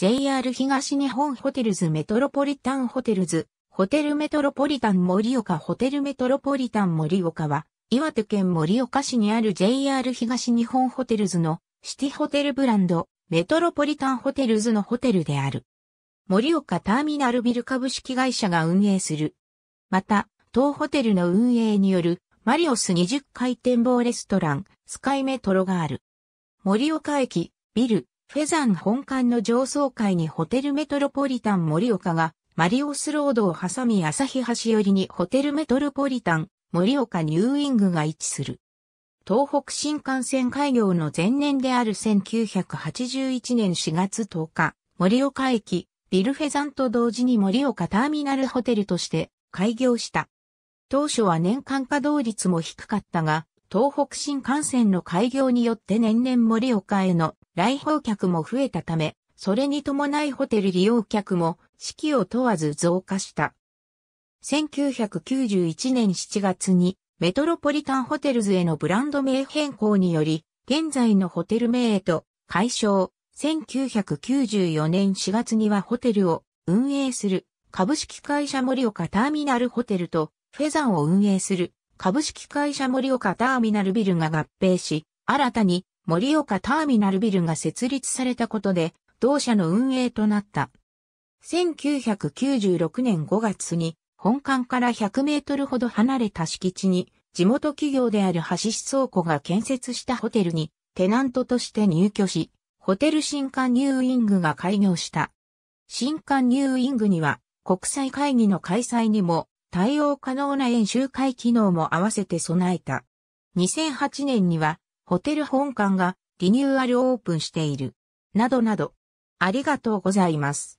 JR 東日本ホテルズメトロポリタンホテルズ、ホテルメトロポリタン森岡ホテルメトロポリタン森岡は、岩手県森岡市にある JR 東日本ホテルズのシティホテルブランド、メトロポリタンホテルズのホテルである。森岡ターミナルビル株式会社が運営する。また、当ホテルの運営によるマリオス20回展望レストラン、スカイメトロがある。森岡駅、ビル、フェザン本館の上層階にホテルメトロポリタン盛岡が、マリオスロードを挟み朝日橋寄りにホテルメトロポリタン盛岡ニューイングが位置する。東北新幹線開業の前年である1981年4月10日、盛岡駅、ビルフェザンと同時に盛岡ターミナルホテルとして開業した。当初は年間稼働率も低かったが、東北新幹線の開業によって年々森岡への来訪客も増えたため、それに伴いホテル利用客も四季を問わず増加した。1991年7月にメトロポリタンホテルズへのブランド名変更により、現在のホテル名へと解消。1994年4月にはホテルを運営する株式会社森岡ターミナルホテルとフェザンを運営する株式会社森岡ターミナルビルが合併し、新たに森岡ターミナルビルが設立されたことで、同社の運営となった。1996年5月に、本館から100メートルほど離れた敷地に、地元企業である橋市倉庫が建設したホテルに、テナントとして入居し、ホテル新館ニューイングが開業した。新館ニューイングには、国際会議の開催にも、対応可能な演習会機能も合わせて備えた。2008年には、ホテル本館がリニューアルオープンしている。などなど。ありがとうございます。